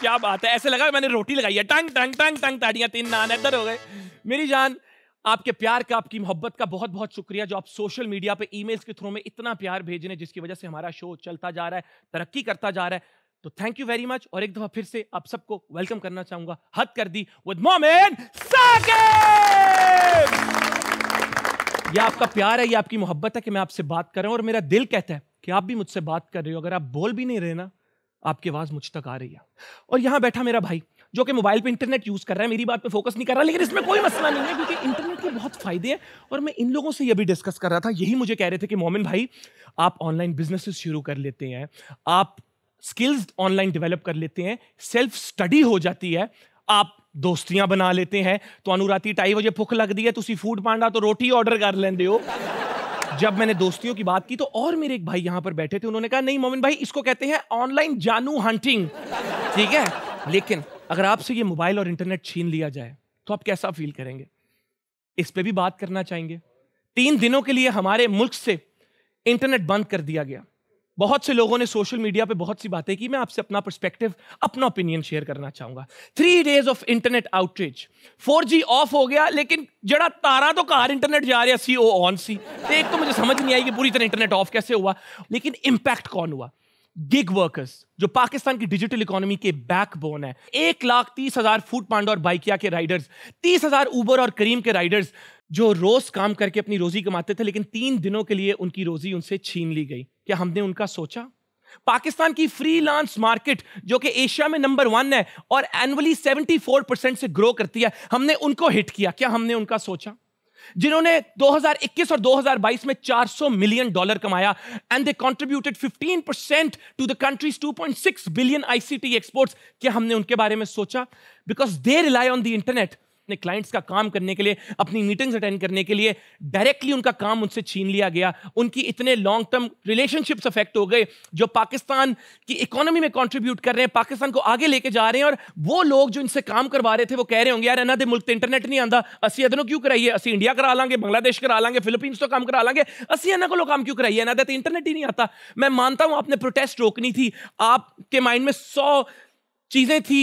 क्या बात है ऐसे लगा मैंने रोटी लगाई है टंग टंग टंग टंग ताड़ियां तीन नान इधर हो गए मेरी जान आपके प्यार का आपकी मोहब्बत का बहुत बहुत शुक्रिया जो आप सोशल मीडिया पे ईमेल्स के थ्रू में इतना प्यार भेज रहे हैं जिसकी वजह से हमारा शो चलता जा रहा है तरक्की करता जा रहा है तो थैंक यू वेरी मच और एक दफा फिर से आप सबको वेलकम करना चाहूंगा हद कर दी विद मोमेन साकिब ये आपका प्यार है ये आपकी मोहब्बत है कि मैं आपसे बात कर रहा हूं और मेरा दिल कहता है कि आप भी मुझसे बात कर रहे हो अगर आप बोल भी नहीं रहे ना आपकी आवाज़ मुझ तक आ रही है और यहाँ बैठा मेरा भाई जो कि मोबाइल पे इंटरनेट यूज़ कर रहा है मेरी बात पे फोकस नहीं कर रहा लेकिन इसमें कोई मसला नहीं है क्योंकि इंटरनेट के बहुत फ़ायदे हैं और मैं इन लोगों से ये भी डिस्कस कर रहा था यही मुझे कह रहे थे कि मोमिन भाई आप ऑनलाइन बिजनेस शुरू कर लेते हैं आप स्किल्स ऑनलाइन डेवलप कर लेते हैं सेल्फ स्टडी हो जाती है आप दोस्तियां बना लेते हैं तो अनुराती 2:30 ਵਜੇ भुख लगती है तुम फूड पांडा तो रोटी ऑर्डर कर लेंगे हो जब मैंने दोस्तियों की बात की तो और मेरे एक भाई यहाँ पर बैठे थे उन्होंने कहा नहीं मोमिन भाई इसको कहते हैं ऑनलाइन जानू हंटिंग ठीक है लेकिन अगर आपसे ये मोबाइल और इंटरनेट छीन लिया जाए तो आप कैसा फील करेंगे इस पर भी बात करना चाहेंगे तीन दिनों के लिए हमारे मुल्क से इंटरनेट बंद कर दिया गया बहुत से लोगों ने सोशल मीडिया पे बहुत सी बातें की मैं आपसे अपना पर्सपेक्टिव अपना ओपिनियन शेयर करना चाहूंगा three days of internet outreach four G off हो गया लेकिन जड़ा तारा तो कार इंटरनेट जा रहा सी ओ ऑन सी एक तो मुझे समझ नहीं आई कि पूरी तरह इंटरनेट ऑफ कैसे हुआ लेकिन इम्पैक्ट कौन हुआ गिग वर्कर्स जो पाकिस्तान की डिजिटल इकोनॉमी के बैकबोन है एक लाख तीस हजार फूड पांडा और बाइकिया के राइडर्स तीस हजार ऊबर और करीम के राइडर्स जो रोज काम करके अपनी रोजी कमाते थे लेकिन तीन दिनों के लिए उनकी रोजी उनसे छीन ली गई क्या हमने उनका सोचा पाकिस्तान की फ्रीलांस मार्केट जो कि एशिया में नंबर वन है और एनुअली 74 परसेंट से ग्रो करती है हमने उनको हिट किया क्या हमने उनका सोचा जिन्होंने 2021 और 2022 में 400 मिलियन डॉलर कमाया and they contributed 15 percent to the countries 2.6 billion ICT exports क्या हमने उनके बारे में सोचा because they rely on the internet अपने क्लाइंट्स का काम करने के लिए अपनी मीटिंग्स अटेंड करने के लिए डायरेक्टली उनका काम उनसे छीन लिया गया उनकी इतने लॉन्ग टर्म रिलेशनशिप्स अफेक्ट हो गए जो पाकिस्तान की इकोनॉमी में कॉन्ट्रीब्यूट कर रहे हैं पाकिस्तान को आगे लेके जा रहे हैं और वो लोग जो इनसे काम करवा रहे थे वो कह रहे होंगे यार दे मुल्क इंटरनेट तो नहीं आता असी इधरों क्यों कराइए असं इंडिया करा लाँगे बांग्लादेश करा लाँगे फिलीपींस तो काम करा लाँगे असी इन्हों को काम क्यों कराइए इन्होंने तो इंटरनेट ही नहीं आता मैं मानता हूँ आपने प्रोटेस्ट रोकनी थी आपके माइंड में सौ चीज़ें थी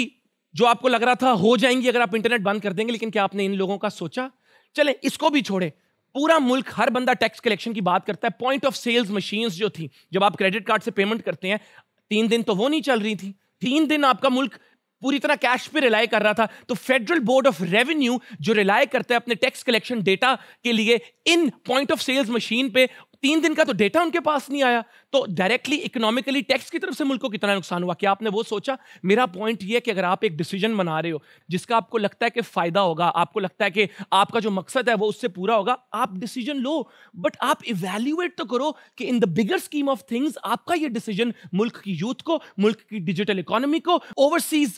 जो आपको लग रहा था हो जाएंगी अगर आप इंटरनेट बंद कर देंगे लेकिन क्या आपने इन लोगों का सोचा चले इसको भी छोड़े पूरा मुल्क हर बंदा टैक्स कलेक्शन की बात करता है पॉइंट ऑफ सेल्स मशीन्स जो थी जब आप क्रेडिट कार्ड से पेमेंट करते हैं तीन दिन तो वो नहीं चल रही थी तीन दिन आपका मुल्क पूरी तरह कैश पे रिलाय कर रहा था तो फेडरल बोर्ड ऑफ रेवेन्यू जो रिलाय करता है अपने टैक्स कलेक्शन डेटा के लिए इन पॉइंट ऑफ सेल्स मशीन पे तीन दिन का तो डेटा उनके पास नहीं आया तो डायरेक्टली इकोनॉमिकली टैक्स की तरफ से मुल्क को कितना नुकसान हुआ क्या आपने वो सोचा मेरा पॉइंट ये है कि अगर आप एक डिसीजन बना रहे हो जिसका आपको लगता है कि फ़ायदा होगा आपको लगता है कि आपका जो मकसद है वो उससे पूरा होगा आप डिसीजन लो बट आप इवेल्यूएट तो करो कि in the bigger scheme of things आपका ये डिसीजन मुल्क की यूथ को मुल्क की डिजिटल इकोनॉमी को overseas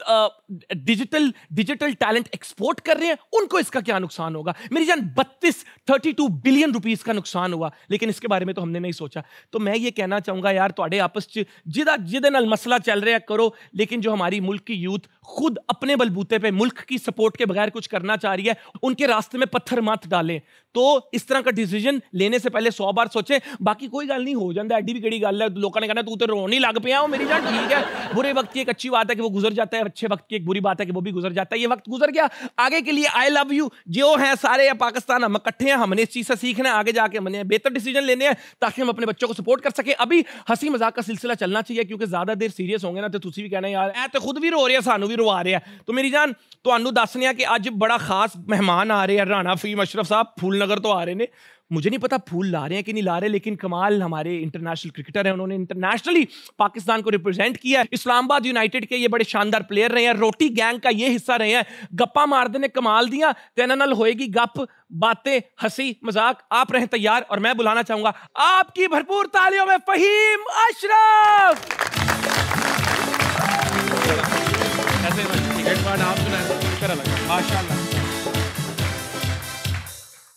digital digital talent export कर रहे हैं उनको इसका क्या नुकसान होगा मेरी जान बत्तीस थर्टी बिलियन रुपीज का नुकसान हुआ लेकिन इसके बारे में तो हमने नहीं सोचा तो मैं ये कहना चाहूँगा यार थोड़े आपस जिदा जिदे नाल मसला चल रहा करो लेकिन जो हमारी मुल्क की यूथ खुद अपने बलबूते पे मुल्क की सपोर्ट के बगैर कुछ करना चाह रही है उनके रास्ते में पत्थर मत डालें तो इस तरह का डिसीजन लेने से पहले सौ बार सोचें बाकी कोई गल नहीं हो जाता एडी भी कड़ी गल है लोगों ने कहना तू तो रोने लग पे आओ मेरी जान ठीक है बुरे वक्त की एक अच्छी बात है कि वो गुजर जाता है अच्छे वक्त की एक बुरी बात है कि वो भी गुजर जाता है ये वक्त गुजर गया आगे के लिए आई लव यू जो है सारे पाकिस्तान हम इकट्ठे हैं हमने इस चीज़ से सीखना है आगे जाके हमने बेहतर डिसीजन लेने देने हैं ताकि हम अपने बच्चों को सपोर्ट कर सके अभी हंसी मजाक का सिलसिला चलना चाहिए क्योंकि ज्यादा देर सीरियस होंगे ना तो तुम भी कहना यार ए तो खुद भी रो रहे हैं सानू भी रोवा रहे हैं तो मेरी जान तुम्हें दस रहे हैं कि अज बड़ा खास मेहमान आ रहे हैं राणा फीम अशरफ साहब फूलनगर तो आ रहे हैं मुझे नहीं पता फूल ला रहे हैं कि नहीं ला रहे लेकिन कमाल हमारे इंटरनेशनल क्रिकेटर हैं उन्होंने इंटरनेशनली पाकिस्तान को रिप्रेजेंट किया है इस्लामाबाद यूनाइटेड के ये बड़े शानदार प्लेयर रहे हैं रोटी गैंग का ये हिस्सा रहे हैं गप्पा मार देने कमाल दिया तेना नल होएगी गप बातें हंसी मजाक आप रहे तैयार और मैं बुलाना चाहूंगा आपकी भरपूर तालियों में फहीम अशरफ आप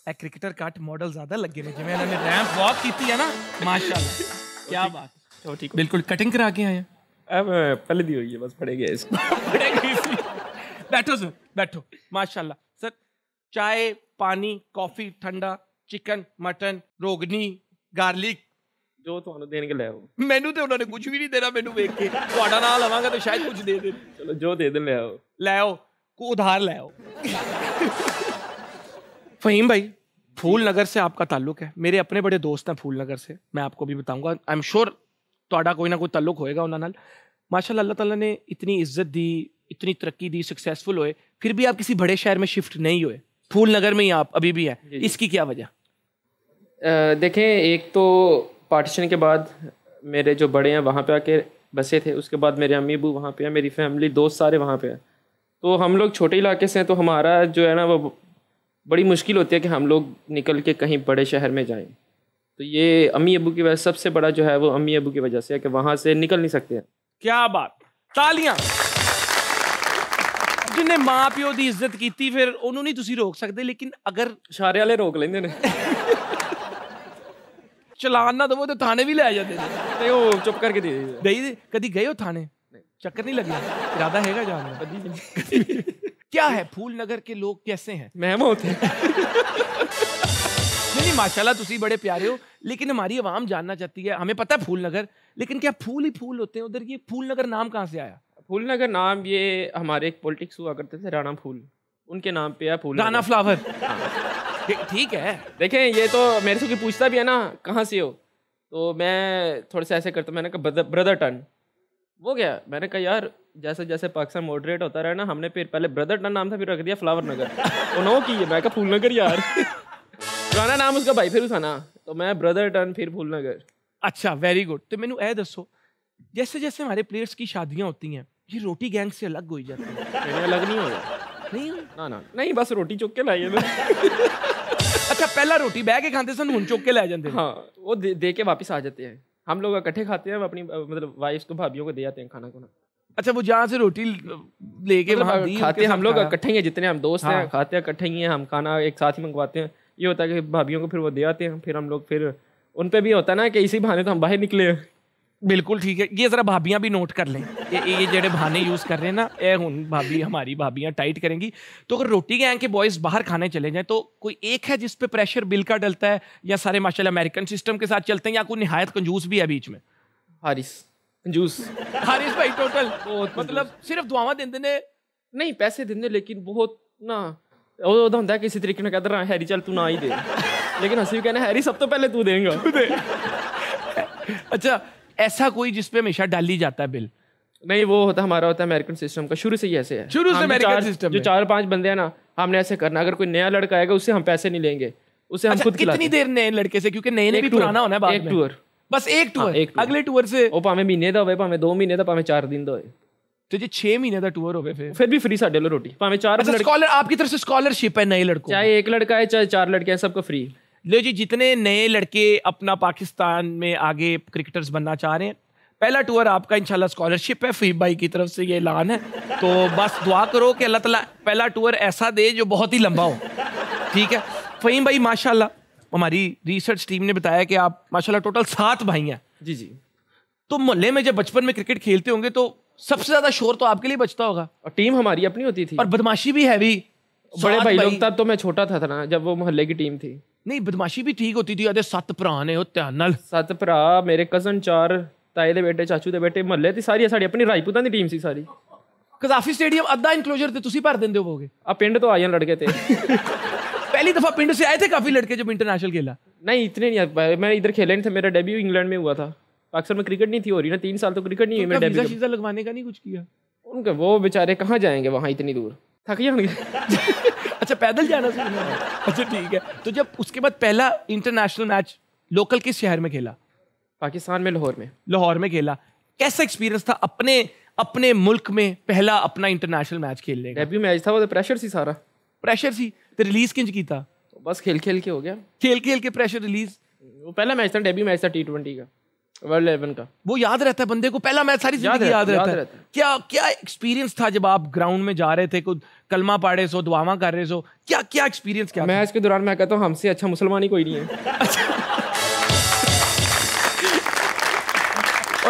ਇਹ ਕ੍ਰਿਕਟਰ ਕੱਟ ਮਾਡਲ ਜ਼ਿਆਦਾ ਲੱਗੇ ਨੇ ਜਿਵੇਂ ਇਹਨਾਂ ਨੇ ਰੈਂਪ ਵਾਕ ਕੀਤੀ ਹੈ ਨਾ ਮਾਸ਼ਾਅੱਲਾ ਕੀ ਬਾਤ ਚਲੋ ਠੀਕ ਬਿਲਕੁਲ ਕਟਿੰਗ ਕਰਾ ਕੇ ਆਏ ਆ ਪਹਿਲੇ ਦੀ ਹੋਈ ਹੈ ਬਸ ਪੜੇਗਾ ਇਸ बैठो सर बैठो माशाल्लाह सर चाय पानी कॉफी ठंडा चिकन मटन रोगनी ਗਾਰਲਿਕ ਜੋ ਤੁਹਾਨੂੰ ਦੇਣ ਕੇ ਲੈ ਆਓ ਮੈਨੂੰ ਤੇ ਉਹਨਾਂ ਨੇ ਕੁਝ ਵੀ ਨਹੀਂ ਦੇਣਾ ਮੈਨੂੰ ਵੇਖ ਕੇ ਤੁਹਾਡਾ ਨਾਲ ਲਵਾਂਗਾ ਤਾਂ ਸ਼ਾਇਦ ਕੁਝ ਦੇ ਦੇ ਚਲੋ ਜੋ ਦੇ ਦੇ ਲੈ ਆਓ ਲੈ ਆਓ ਕੋ ਉਧਾਰ ਲੈ ਆਓ फहीम भाई फूल नगर से आपका ताल्लुक है मेरे अपने बड़े दोस्त हैं फूल नगर से मैं आपको भी बताऊंगा आई एम श्योर थोड़ा कोई ना कोई ताल्लुक होएगा उन्होंने माशा अल्लाह ਅੱਲਾਹ ने इतनी इज्जत दी इतनी तरक्की दी सक्सेसफुल हुए फिर भी आप किसी बड़े शहर में शिफ्ट नहीं हुए फूल नगर में ही आप अभी भी हैं इसकी क्या वजह देखें एक तो पार्टीशन के बाद मेरे जो बड़े हैं वहाँ पे आके बसे थे उसके बाद मेरे अम्मी अबू वहाँ पे हैं मेरी फैमिली दोस्त सारे वहाँ पे हैं तो हम लोग छोटे इलाके से हैं तो हमारा जो है ना वो बड़ी मुश्किल होती है कि हम लोग निकल के कहीं बड़े शहर में जाएं तो ये अम्मी अबू की वजह सबसे बड़ा जो है वो अम्मी अबू की वजह से है कि वहां से निकल नहीं सकते हैं क्या बात तालियां जिन्हें माँ प्यो की इज्जत की थी, फिर उन्होंने तुम तो रोक सकते लेकिन अगर इशारे वाले रोक लेंगे ने चलान ना दवो तो थाने भी ले जाते ते ओ, चुप करके दे दे कभी गए हो थाने चक्कर नहीं लगे इरादा है जाने क्या है फूल नगर के लोग कैसे हैं मेहमा होते हैं नहीं नहीं माशाल्लाह तुसी बड़े प्यारे हो लेकिन हमारी आवाम जानना चाहती है हमें पता है फूल नगर लेकिन क्या फूल ही फूल होते हैं उधर ये फूल नगर नाम कहाँ से आया फूल नगर नाम ये हमारे एक पॉलिटिक्स हुआ करते थे राणा फूल उनके नाम पे है फूल राणा फ्लावर हाँ। ठीक है देखें ये तो मेरे से पूछता भी है ना कहाँ से हो तो मैं थोड़ा सा ऐसे करता मैंने कहा ब्रदर टन वो क्या मैंने कहा यार जैसे जैसे पाकिस्तान मॉडरेट होता रहा ना हमने फिर पहले ब्रदर टन नाम था फिर रख दिया फ्लावर नगर उन्होंने की है मैं कहा फूल नगर यार पुराना नाम उसका भाई फिर था ना तो मैं ब्रदर टन फिर फूल नगर अच्छा वेरी गुड तो मैंने यह दसो जैसे जैसे हमारे प्लेयर्स की शादियाँ होती हैं ये रोटी गैंग से अलग हो जाती है अलग नहीं हो जाता नहीं ना ना नहीं बस रोटी चुक के लाइए अच्छा पहला रोटी बह के खाते सन हूँ चुक के लै जाते हाँ वो दे, दे के वापस आ जाते हैं हम लोग इकट्ठे खाते हैं अपनी मतलब वाइफ को भाभीियों को दे जाते हैं खाना खुना अच्छा वो जहाँ से रोटी लेके मतलब खाते हैं हम लोग इकट्ठे ही हैं जितने हम दोस्त हैं हाँ। खाते हैं इकट्ठे ही हैं हम खाना एक साथ ही मंगवाते हैं ये होता है कि भाभीियों को फिर वो दे आते हैं फिर हम लोग फिर उन पर भी होता है ना कि इसी बहाने तो हम बाहर निकले हैं बिल्कुल ठीक है ये ज़रा भाभियां भी नोट कर लें ये ये ਜਿਹੜੇ यूज कर रहे हैं ना ਇਹ ਹੁਣ भाभी हमारी भाभी टाइट करेंगी तो अगर रोटी गैंग के बॉयज़ बाहर खाने चले जाएं तो कोई एक है जिस पे प्रेशर बिल का डलता है या सारे माशाल्लाह अमेरिकन सिस्टम के साथ चलते हैं या कोई निहायत कंजूस भी है बीच में हारिस कंजूस हारिस भाई टोटल मतलब सिर्फ दुआवां देंदे ने नहीं पैसे ਦਿੰਦੇ लेकिन बहुत ना किसी ਹੁੰਦਾ ਕਿਸੇ ਤਰੀਕੇ ਨਾਲ ਕਹਿੰਦਾ ਹੈਰੀ ਚੱਲ ਤੂੰ ਨਾ ਹੀ ਦੇ ਲੇਕਿਨ ਅਸੀਂ ਵੀ ਕਹਿੰਦੇ ਹੈਰੀ ਸਭ ਤੋਂ ਪਹਿਲੇ ਤੂੰ ਦੇਂਗਾ अच्छा ऐसा कोई जिसपे हमेशा डाली जाता है बिल नहीं वो होता हमारा होता है अमेरिकन सिस्टम का शुरू से ही ऐसे है शुरू से अमेरिकन सिस्टम जो चार पांच बंदे हैं ना हमने ऐसे करना अगर कोई नया लड़का आएगा उससे हम पैसे नहीं लेंगे उसे हम अच्छा, खुद कितनी देर नए लड़के से क्योंकि नए भी पुराना होना है बाद टूर बस एक टूर हाँ, अगले टूर से वो पावे महीने का हो पावे दो महीने का पावे चार दिन का ਹੋਵੇ तो जी छह महीने का टूर हो गए फिर फिर भी फ्री साढ़े लो रोटी पावे चार अच्छा, स्कॉलर आपकी तरफ से स्कॉलरशिप है नए लड़कों चाहे एक लड़का है चाहे चार लड़के हैं सबको फ्री लो जी जितने नए लड़के अपना पाकिस्तान में आगे क्रिकेटर्स बनना चाह रहे हैं पहला टूर आपका इंशाल्लाह स्कॉलरशिप है फीब भाई की तरफ से ये ऐलान है तो बस दुआ करो कि अल्लाह ताला पहला टूर ऐसा दे जो बहुत ही लंबा हो ठीक है फहीम भाई माशाल्लाह हमारी रिसर्च टीम ने बताया कि आप माशाल्लाह टोटल सात भाई हैं जी जी तो मोहल्ले में जब बचपन में क्रिकेट खेलते होंगे तो सबसे ज्यादा शोर तो आपके लिए बचता होगा और टीम हमारी अपनी होती थी और बदमाशी भी हैवी बड़े भाई, भाई लोग तब तो मैं छोटा था, था ना जब वो मोहल्ले की टीम थी ਨਹੀਂ ਬਦਮਾਸ਼ੀ ਵੀ ਠੀਕ ਹੁੰਦੀ ਸੀ ਉਹਦੇ ਸੱਤ ਭਰਾ ਨੇ ਉਹ ਧਿਆਨ ਨਾਲ ਸੱਤ ਭਰਾ ਮੇਰੇ ਕਜ਼ਨ ਚਾਰ ਤਾਏ ਦੇ ਬੇਟੇ ਚਾਚੂ ਦੇ ਬੇਟੇ ਮਹੱਲੇ ਤੇ ਸਾਰੀ ਸਾਡੀ ਆਪਣੀ ਰਾਜਪੂਤਾਂ ਦੀ ਟੀਮ ਸੀ ਸਾਰੀ ਕਜ਼ਾਫੀ ਸਟੇਡੀਅਮ ਅੱਧਾ ਇਨਕਲੋਜਰ ਤੇ ਤੁਸੀਂ ਭਰ ਦਿੰਦੇ ਹੋਵੋਗੇ ਆ ਪਿੰਡ ਤੋਂ ਆਏ ਲੜਕੇ ਤੇ पहली दफा पिंड से आए थे काफी लड़के जब इंटरनेशनल खेला नहीं इतने नहीं मैं इधर खेले नहीं थे मेरा डेब्यू इंग्लैंड में हुआ था पाकिस्तान में क्रिकेट नहीं थी हो रही ना तीन साल तो क्रिकेट नहीं हुई तो मैं डेब्यू लगवाने का नहीं कुछ किया उनके वो बेचारे कहाँ जाएंगे वहाँ इतनी दूर थक जाएंगे अच्छा पैदल जाना सीखना अच्छा ठीक है तो जब उसके बाद पहला इंटरनेशनल मैच लोकल किस शहर में खेला पाकिस्तान में लाहौर में लाहौर में खेला कैसा एक्सपीरियंस था अपने अपने मुल्क में पहला अपना इंटरनेशनल मैच खेलने का डेब्यू मैच था वो तो प्रेशर सी सारा प्रेशर सी तो रिलीज किंज की था तो बस खेल खेल के हो गया खेल खेल के प्रेशर रिलीज वो पहला मैच था डेब्यू मैच था टी ट्वेंटी का वर्ल्ड इलेवन का वो याद रहता है बंदे को पहला मैच सारी याद, रहता, है क्या क्या एक्सपीरियंस था जब आप ग्राउंड में जा रहे थे कुछ कलमा पाड़े सो दुआवा कर रहे सो क्या क्या एक्सपीरियंस क्या मैच के दौरान मैं कहता हूँ हमसे अच्छा मुसलमान ही कोई नहीं है अच्छा।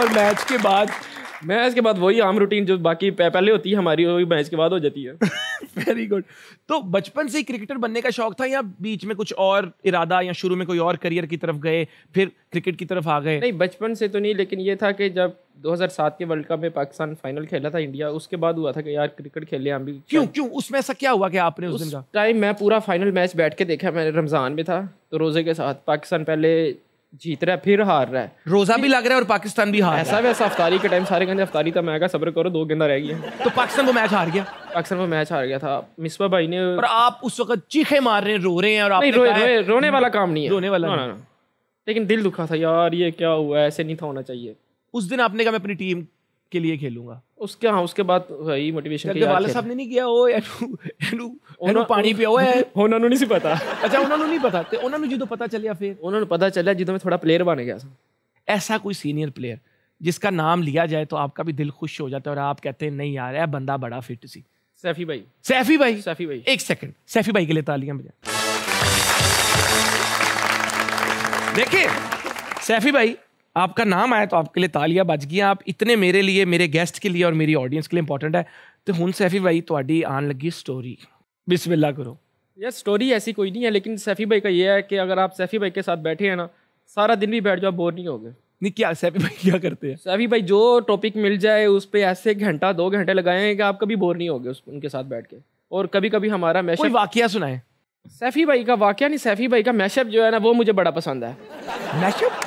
और मैच के बाद मैच के बाद वही आम रूटीन जो बाकी पहले होती है हमारी वही मैच के बाद हो जाती है वेरी गुड तो बचपन से ही क्रिकेटर बनने का शौक था या बीच में कुछ और इरादा या शुरू में कोई और करियर की तरफ गए फिर क्रिकेट की तरफ आ गए नहीं बचपन से तो नहीं लेकिन ये था कि जब 2007 के वर्ल्ड कप में पाकिस्तान फाइनल खेला था इंडिया उसके बाद हुआ था कि यार क्रिकेट खेले हम भी क्यों क्यों उसमें ऐसा क्या हुआ कि आपने उस दिन का टाइम मैं पूरा फाइनल मैच बैठ के देखा मैंने रमज़ान में था तो रोज़े के साथ पाकिस्तान पहले जीत रहा है फिर हार रहा है रोजा भी लग रहा है और पाकिस्तान भी हार ऐसा वैसा अफ्तारी के टाइम सारे कहते अफ्तारी था तो मैं सब्र करो दो गेंदा रह गया तो पाकिस्तान को मैच हार गया पाकिस्तान को मैच हार गया था मिसबा भाई ने और आप उस वक्त चीखे मार रहे हैं रो रहे हैं और आप रो, रो, रोने वाला काम नहीं है रोने वाला हाँ, हाँ, हाँ। लेकिन दिल दुखा था यार ये क्या हुआ ऐसे नहीं था होना चाहिए उस दिन आपने कहा मैं अपनी टीम के लिए खेलूंगा उसके हाँ उसके बाद वही मोटिवेशन के वाले साहब ने नहीं किया ओ एनु एनु ਉਹਨੂੰ ਪਾਣੀ ਪਿਓ ਹੈ ਉਹਨਾਂ ਨੂੰ ਨਹੀਂ ਸੀ ਪਤਾ ਅੱਛਾ ਉਹਨਾਂ ਨੂੰ ਨਹੀਂ ਪਤਾ ਤੇ ਉਹਨਾਂ ਨੂੰ ਜਦੋਂ ਪਤਾ ਚੱਲਿਆ ਫਿਰ ਉਹਨਾਂ ਨੂੰ ਪਤਾ ਚੱਲਿਆ ਜਦੋਂ मैं थोड़ा प्लेयर बन गया सा ऐसा कोई सीनियर प्लेयर जिसका नाम लिया जाए तो आपका भी दिल खुश हो जाता है और आप कहते हैं नहीं यार ये बंदा बड़ा फिट सी सैफी भाई सैफी भाई सैफी भाई एक सेकंड सैफी भाई के लिए तालियां बजा देखिए सैफी भाई आपका नाम आया तो आपके लिए तालियां बज गई आप इतने मेरे लिए मेरे गेस्ट के लिए और मेरी ऑडियंस के लिए इंपॉर्टेंट है तो हूँ सैफी भाई थोड़ी तो आन लगी स्टोरी ਬਿਸਮਿਲ੍ਲਾ करो यार स्टोरी ऐसी कोई नहीं है लेकिन सैफ़ी भाई का ये है कि अगर आप सैफ़ी भाई के साथ बैठे हैं ना सारा दिन भी बैठ जाओ बोर नहीं हो गए नहीं क्या सैफ़ी भाई क्या करते हैं सैफ़ी भाई जो टॉपिक मिल जाए उस पर ऐसे घंटा दो घंटे लगाए कि आप कभी बोर नहीं हो उस उनके साथ बैठ के और कभी कभी हमारा मैशअप वाक्य सुनाए सैफ़ी भाई का वाक्य नहीं सैफ़ी भाई का मैशअप जो है ना वो मुझे बड़ा पसंद है मैशअप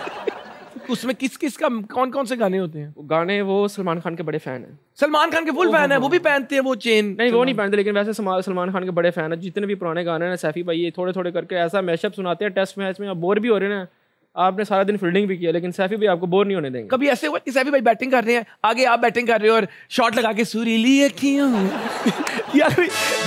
उसमें किस किस का कौन कौन से गाने होते हैं गाने वो सलमान खान के बड़े फैन है सलमान खान के फुल फैन है वो भी पहनते हैं वो चेन नहीं वो नहीं पहनते लेकिन वैसे सलमान खान के बड़े फैन है जितने भी पुराने गाने हैं सैफी भाई ये थोड़े थोड़े करके ऐसा मैशअप सुनाते हैं टेस्ट मैच में आप बोर भी हो रहे हैं आपने सारा दिन फील्डिंग भी किया लेकिन सैफी भाई आपको बोर नहीं होने देंगे कभी ऐसे हुआ कि सैफी भाई बैटिंग कर रहे हैं आगे आप बैटिंग कर रहे हो और शॉट लगा के सुरीली या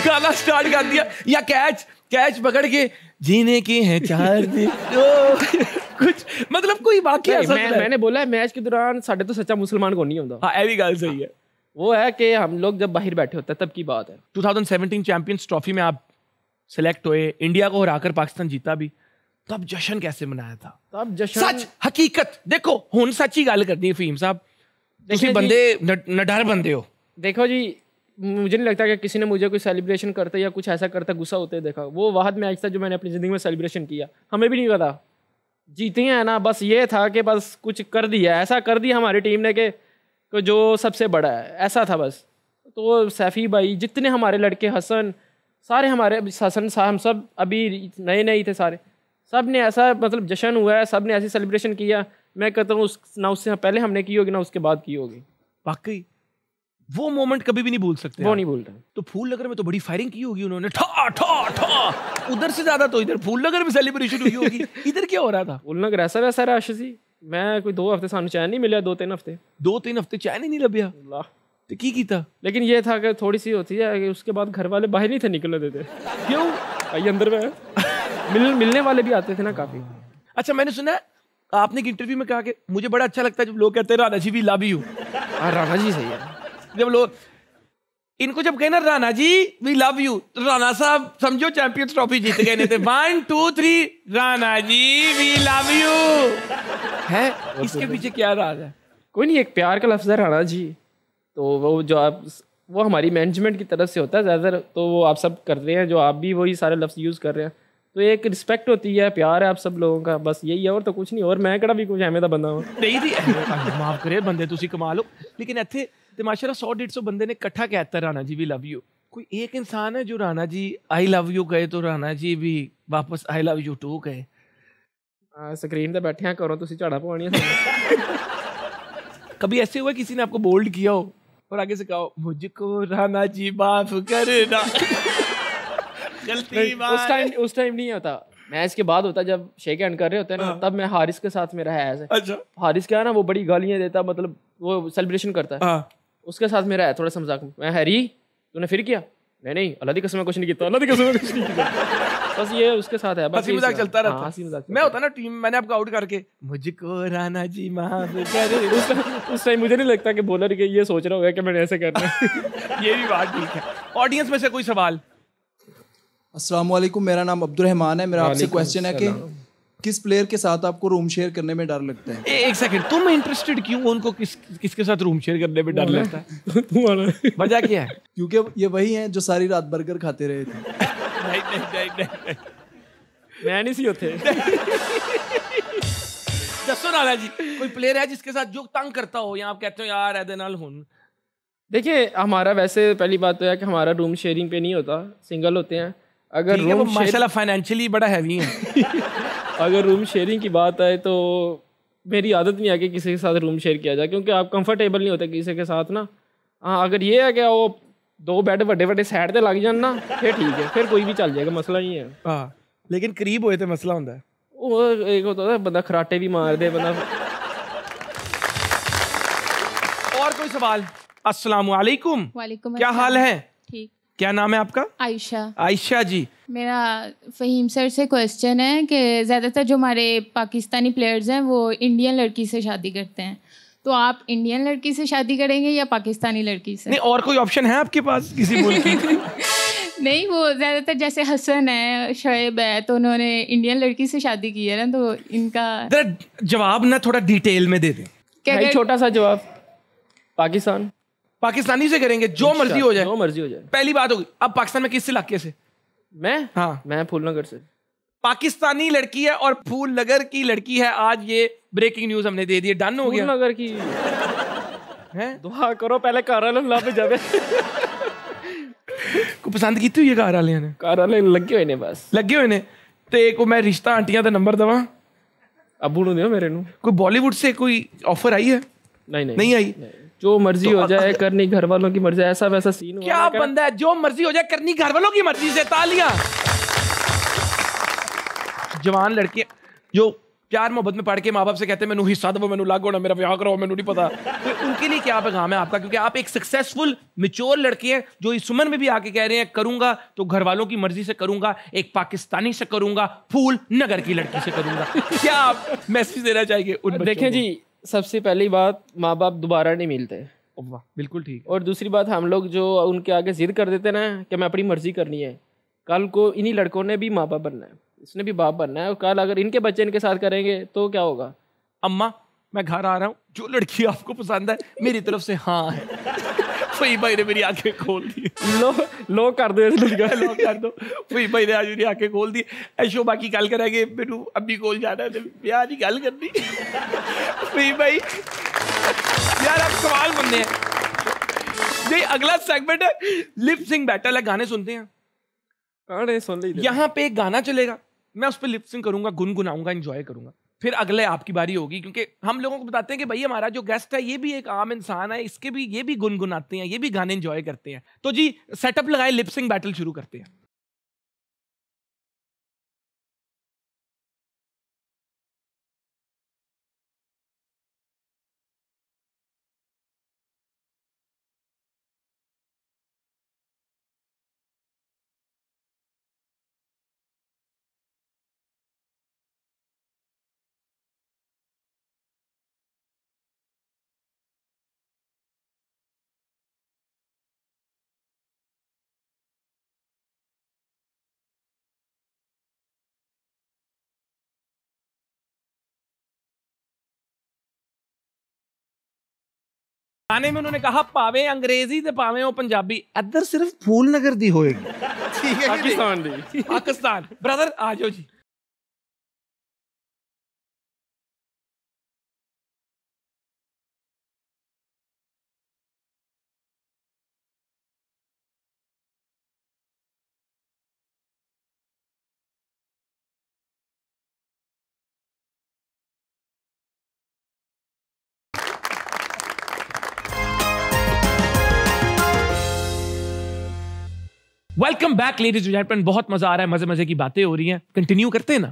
गाना स्टार्ट कर दिया या कैच कैच पकड़ के जीने के हैं चार दिन कुछ मतलब कोई ऐसा मैं, मैंने बोला है मैच के दौरान साढ़े तो सच्चा मुसलमान को नहीं होता हाँ ये भी गल सही है वो है कि हम लोग जब बाहर बैठे होते हैं तब की बात है 2017 चैंपियंस ट्रॉफी में आप सेलेक्ट हुए इंडिया को हराकर पाकिस्तान जीता भी तब तो जश्न कैसे मनाया था तब तो जश्न सच हकीकत देखो हूं सच ही गल करनी है फहीम साहब ਤੁਸੀਂ बंदे नडर बंदे हो देखो जी मुझे नहीं लगता कि किसी ने मुझे कोई सेलिब्रेशन करते या कुछ ऐसा करता गुस्सा होते देखा वो वाहद मैच था जो मैंने अपनी ज़िंदगी में सेलिब्रेशन किया हमें भी नहीं पता जीती हैं ना बस ये था कि बस कुछ कर दिया ऐसा कर दिया हमारी टीम ने कि जो सबसे बड़ा है ऐसा था बस तो सैफ़ी भाई जितने हमारे लड़के हसन सारे हमारे हसन साहब सब अभी नए नए थे सारे सब ने ऐसा मतलब जश्न हुआ है सब ने ऐसी सेलिब्रेशन किया मैं कहता हूँ उस ना उससे पहले हमने की होगी ना उसके बाद की होगी वाकई वो मोमेंट कभी भी नहीं भूल सकते वो नहीं भूलते तो फूल नगर में तो बड़ी फायरिंग की होगी उन्होंने ठा ठा ठा उधर से ज्यादा तो इधर फूल नगर में सेलिब्रेशन हुई होगी इधर क्या हो रहा था फूल नगर ऐसा वैसा राशि जी मैं कोई दो हफ्ते सामने चैन नहीं मिला दो तीन हफ्ते दो तीन हफ्ते चैन ही नहीं लभ्या तो की कीता लेकिन ये था कि थोड़ी सी होती है कि उसके बाद घर वाले बाहर नहीं थे निकलने देते क्यों भाई अंदर में मिल, मिलने वाले भी आते थे ना काफी अच्छा मैंने सुना आपने एक इंटरव्यू में कहा कि मुझे बड़ा अच्छा लगता है जब लोग कहते हैं राना जी भी लाभी हूँ हाँ राना जी सही है जब लोग इनको जब कहना Rana ji we love you तो राणा साहब समझो चैंपियंस ट्रॉफी जीत गए थे one two three Rana ji we love you है इसके पीछे क्या राज है कोई नहीं एक प्यार का लफ्ज़ है राणा जी तो वो जो आप वो हमारी मैनेजमेंट की तरफ से होता है ज़्यादातर तो वो आप सब कर रहे हैं जो आप भी वही सारे लफ्ज़ यूज़ कर रहे हैं तो एक रिस्पेक्ट होती है प्यार है आप सब लोगों का बस यही है और तो कुछ नहीं और मैं कड़ा भी कुछ एवें बंदा हूँ नहीं जी माफ करिए बंदे तुम कमा लो लेकिन इतने तो माशा सौ डेढ़ सौ बंदे ने इकट्ठा कहता Rana ji we love you कोई एक इंसान है जो Rana ji I love you गए तो राणा जी भी वापस आई लव यू टू गए स्क्रीन पर बैठे करो तुम झाड़ा पवानी कभी ऐसे हुआ किसी ने आपको बोल्ड किया हो और आगे से कहो मुझको राणा जी माफ कर उस टाइम उस टाइम नहीं होता मैच के बाद होता जब शेक एंड कर रहे होते हैं ना हाँ। तब मैं हारिस के साथ मेरा है ऐसे अच्छा हारिस क्या है ना वो बड़ी गालियां देता मतलब वो सेलिब्रेशन करता है हाँ। उसके साथ मेरा है थोड़ा समझा मैं हैरी तूने फिर किया नहीं नहीं अल्लाह की कसम कुछ नहीं किया अल्लाह की कसम कुछ नहीं किया बस ये उसके साथ है हंसी मजाक चलता रहता हाँ, हंसी मजाक मैं होता ना टीम मैंने आपको आउट करके मुझको राणा जी माफ कर उस टाइम मुझे नहीं लगता कि बॉलर के ये सोच रहा होगा कि मैंने ऐसे करना ये भी बात ठीक है ऑडियंस में से कोई सवाल अस्सलाम वालेकुम मेरा नाम अब्दुल रहमान है मेरा आपसे क्वेश्चन है कि किस प्लेयर के साथ आपको रूम शेयर करने में डर लगता है एक सेकंड तुम इंटरेस्टेड क्यों उनको किस किसके साथ रूम शेयर करने में डर लगता है वजह क्या है क्योंकि ये वही हैं जो सारी रात बर्गर खाते रहे थे नहीं, नहीं, नहीं, नहीं, मैं नहीं सी होते दसो नाला जी कोई प्लेयर है जिसके साथ जो तंग करता हो या आप कहते हो यार ऐदे नाल हुन देखिए हमारा वैसे पहली बात तो है कि हमारा रूम शेयरिंग पे नहीं होता सिंगल होते हैं अगर रूम माशाल्लाह फाइनेंशियली बड़ा हैवी है अगर रूम शेयरिंग की बात आए तो मेरी आदत नहीं आ कि किसी के साथ रूम शेयर किया जाए क्योंकि आप कंफर्टेबल नहीं होते किसी के साथ ना हाँ अगर ये है कि वो दो बेड बड़े बड़े साइड से लग जा ना फिर ठीक है फिर कोई भी चल जाएगा मसला नहीं है हाँ लेकिन करीब होए तो मसला होता है वो एक होता है बंदा खराटे भी मार दे बंदा और कोई सवाल अस्सलाम क्या हाल है क्या नाम है आपका आयशा आयशा जी मेरा फहीम सर से क्वेश्चन है कि ज़्यादातर जो हमारे पाकिस्तानी प्लेयर्स हैं वो इंडियन लड़की से शादी करते हैं तो आप इंडियन लड़की से शादी करेंगे या पाकिस्तानी लड़की से नहीं और कोई ऑप्शन है आपके पास किसी मुल्क नहीं वो ज़्यादातर जैसे हसन है शोएब है तो उन्होंने इंडियन लड़की से शादी की है ना तो इनका जवाब ना थोड़ा डिटेल में दे दें छोटा सा जवाब पाकिस्तान पाकिस्तानी से करेंगे जो अच्छा, मर्जी हो जाए जो मर्जी हो जाए पहली बात होगी अब पाकिस्तान में किस इलाके से मैं हाँ मैं फूलनगर से पाकिस्तानी लड़की है और फूल नगर की लड़की है आज ये ब्रेकिंग न्यूज हमने दे दी डन हो गया नगर की हैं दुआ करो पहले कार्यालय पे जावे को पसंद की थी ये कार वाले ने कार वाले लगे हुए ने बस लगे हुए ने ते को मैं रिश्ता आंटियां का नंबर दवा अबू नु दियो मेरे नु कोई बॉलीवुड से कोई ऑफर आई है नहीं नहीं नहीं आई नहीं। जो मर्जी तो हो जाए करनी घर वालों की मर्जी ऐसा वैसा सीन हुआ क्या बंदा है जो मर्जी हो जाए करनी घर वालों की मर्जी से तालियां जवान लड़के जो प्यार मोहब्बत में पढ़ के माँ बाप से कहते हैं मैंने हिस्सा दो मैंने लागो ना मेरा ब्याह करो मैंने नहीं पता तो उनके लिए क्या पैगाम है आपका क्योंकि आप एक सक्सेसफुल मिच्योर लड़के हैं जो इस उम्र में भी आके कह रहे हैं करूंगा तो घर वालों की मर्जी से करूंगा एक पाकिस्तानी से करूंगा फूल नगर की लड़की से करूंगा क्या आप मैसेज देना चाहिए देखें जी सबसे पहली बात माँ बाप दोबारा नहीं मिलते बिल्कुल ठीक और दूसरी बात हम लोग जो उनके आगे जिद कर देते ना कि मैं अपनी मर्जी करनी है कल को इन्हीं लड़कों ने भी माँ बाप बनना है इसने भी बाप बनना है और कल अगर इनके बच्चे इनके साथ करेंगे तो क्या होगा अम्मा मैं घर आ रहा हूँ जो लड़की आपको पसंद है मेरी तरफ से हाँ है ਭਈ ਭਾਈ ਨੇ ਮੇਰੀ ਅੱਖੇ ਖੋਲ ਦੀ ਲੋ ਲੋ ਕਰ ਦੋ ਇਸ ਨੂੰ ਗਾ ਲੋ ਕਰ ਦੋ ਭਈ ਭਾਈ ਨੇ ਅੱਜ ਮੇਰੀ ਅੱਖੇ ਖੋਲ ਦੀ ਐ ਸ਼ੋਭਾ ਕੀ ਗੱਲ ਕਰਾਂਗੇ ਮੈਨੂੰ ਅੱਬੀ ਕੋਲ ਜਾਣਾ ਤੇ ਵਿਆਹ ਦੀ ਗੱਲ ਕਰਨੀ ਭਈ ਭਾਈ यार आप सवाल बनने हैं ये अगला सेगमेंट है लिप सिंग बैटल है गाने सुनते हैं अरे सुन लीजिए यहाँ पे एक गाना चलेगा मैं उस पर लिप सिंग करूंगा गुनगुनाऊंगा एंजॉय करूंगा फिर अगले आपकी बारी होगी क्योंकि हम लोगों को बताते हैं कि भाई हमारा जो गेस्ट है ये भी एक आम इंसान है इसके भी ये भी गुनगुनाते हैं ये भी गाने इंजॉय करते हैं तो जी सेटअप लगाए लिपसिंग बैटल शुरू करते हैं ਨੇ ਮੈਨੂੰ ਨੇ ਕਹਾ ਪਾਵੇਂ ਅੰਗਰੇਜ਼ੀ ਤੇ ਪਾਵੇਂ ਉਹ ਪੰਜਾਬੀ ਇੱਧਰ ਸਿਰਫ ਫੂਲ ਨਗਰ ਦੀ ਹੋਏਗੀ ਠੀਕ ਹੈ ਪਾਕਿਸਤਾਨ ਦੀ ਪਾਕਿਸਤਾਨ ਬ੍ਰਦਰ ਆ ਜਾਓ ਜੀ वेलकम बैक लेडीज जेंटलमैन बहुत मजा आ रहा है मजे मजे की बातें हो रही हैं कंटिन्यू करते हैं ना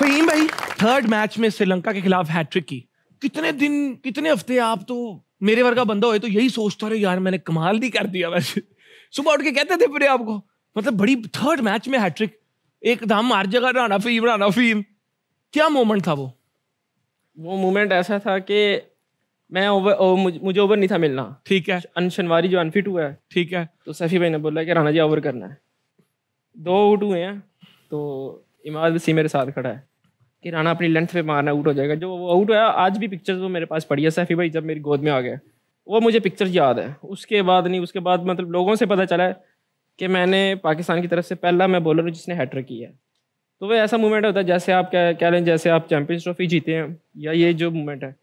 फहीम भाई थर्ड मैच में श्रीलंका के खिलाफ हैट्रिक की कितने दिन कितने हफ्ते आप तो मेरे वर्गा बंदा हो तो यही सोचता रहे यार मैंने कमाल नहीं कर दिया वैसे सुबह उठ के कहते थे पूरे आपको मतलब बड़ी थर्ड मैच में हैट्रिक एक दम मार जगह राना फहीम राना फहीम क्या मोमेंट था वो वो मोमेंट ऐसा था कि मैं ओवर ओ, मुझे ओवर नहीं था मिलना ठीक है अनशनवारी जो अनफिट हुआ है ठीक है तो सैफी भाई ने बोला कि राना जी ओवर करना है दो आउट हुए हैं तो इमाद वसी मेरे साथ खड़ा है कि राना अपनी लेंथ पे मारना आउट हो जाएगा जो वो आउट हुआ आज भी पिक्चर्स वो मेरे पास पड़ी है सैफी भाई जब मेरी गोद में आ गया वो मुझे पिक्चर याद है उसके बाद नहीं उसके बाद मतलब लोगों से पता चला है कि मैंने पाकिस्तान की तरफ से पहला मैं बॉलर हूँ जिसने हैटर की है तो वह ऐसा मूवमेंट होता है जैसे आप कह कह लें जैसे आप चैम्पियंस ट्रॉफी जीते हैं या ये जो मूवमेंट है